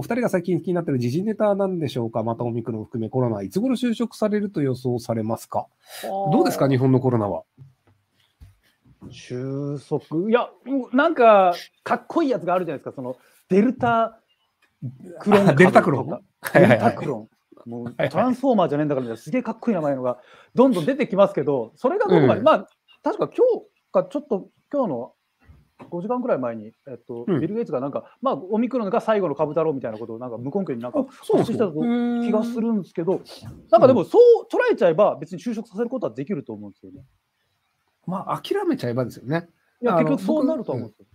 お二人が最近気になっている時事ネタなんでしょうかまたオミクロン含めコロナ、いつ頃就職されると予想されますかどうですか日本のコロナは。収束いや、なんか、かっこいいやつがあるじゃないですか。その、デルタクロン。デルタクロンデルタクロン。もうトランスフォーマーじゃねえんだから、すげえかっこいい名前のがどんどん出てきますけど、それがどこまで、うん、まあ、確か今日かちょっと今日の五時間くらい前に、えっと、うん、ビル・ゲイツがなんか、まあ、オミクロンが最後の株太郎みたいなことを、なんか無根拠になんか、そうしたた気がするんですけど、なんかでも、そう捉えちゃえば、別に就職させることはできると思うんですよね。まあ、諦めちゃえばですよね。いや、結局そうなるとは思うんですよ。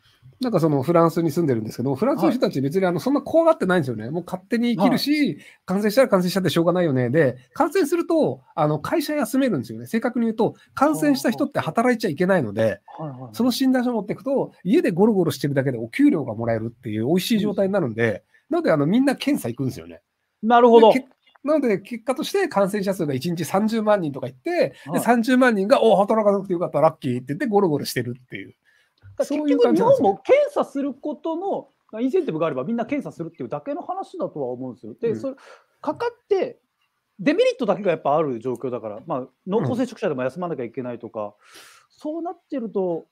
なんかそのフランスに住んでるんですけど、フランスの人たち別にあのそんな怖がってないんですよね。もう勝手に生きるし、感染したら感染したってしょうがないよね。で、感染すると、あの会社休めるんですよね。正確に言うと、感染した人って働いちゃいけないので、その診断書を持っていくと、家でゴロゴロしてるだけでお給料がもらえるっていう美味しい状態になるんで、なのであのみんな検査行くんですよね。なるほど。なので、結果として感染者数が1日30万人とかいって、で30万人が、お働かなくてよかった、ラッキーって言って、ゴロゴロしてるっていう。結局、日本も検査することのインセンティブがあれば、みんな検査するっていうだけの話だとは思うんですよ。で、それかかってデメリットだけがやっぱある状況だから、まあ、濃厚接触者でも休まなきゃいけないとか、そうなってると、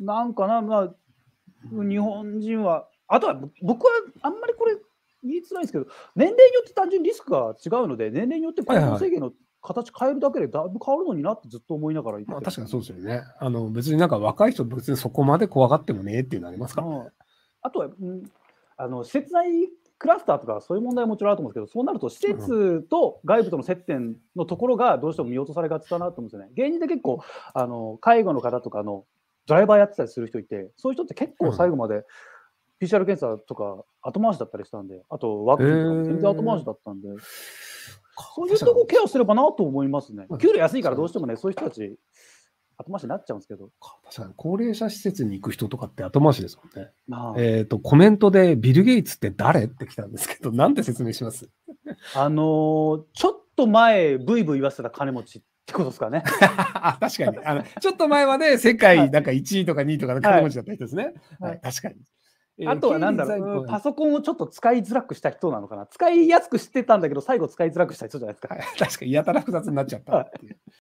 なんかな、まあ、日本人は、あとは僕はあんまりこれ言いづらいんですけど、年齢によって単純にリスクが違うので、年齢によって行動制限の形変えるだけでだいぶ変わるのになってずっと思いながらまあ、確かにそうですよね。あの別になんか若い人、別にそこまで怖がってもねえっていうのありますかうん、あとは、うん、あの施設内クラスターとかそういう問題はもちろんあると思うんですけど、そうなると施設と外部との接点のところがどうしても見落とされがちだなと思うんですよね。芸人で結構あの介護の方とかのドライバーやってたりする人いて、そういう人って結構最後まで、うん PCR 検査とか後回しだったりしたんで、あとワクチンとか全然後回しだったんで、えー、そういうとこケアすればなと思いますね。給料安いからどうしてもね、そういう人たち、後回しになっちゃうんですけど。確かに、高齢者施設に行く人とかって後回しですもんね。まあ、えっ、と、コメントで、ビル・ゲイツって誰って来たんですけど、なんて説明します あのー、ちょっと前、ブイブイ言わせた金持ちってことですかね。確かにあの。ちょっと前まで世界なんか1位とか2位とかの金持ちだった人ですね。はい、はい、確かに。あとはなんだろう、パソコンをちょっと使いづらくした人なのかな。使いやすくしてたんだけど、最後使いづらくした人じゃないですか。はい、確かに、やたら複雑になっちゃったっていう。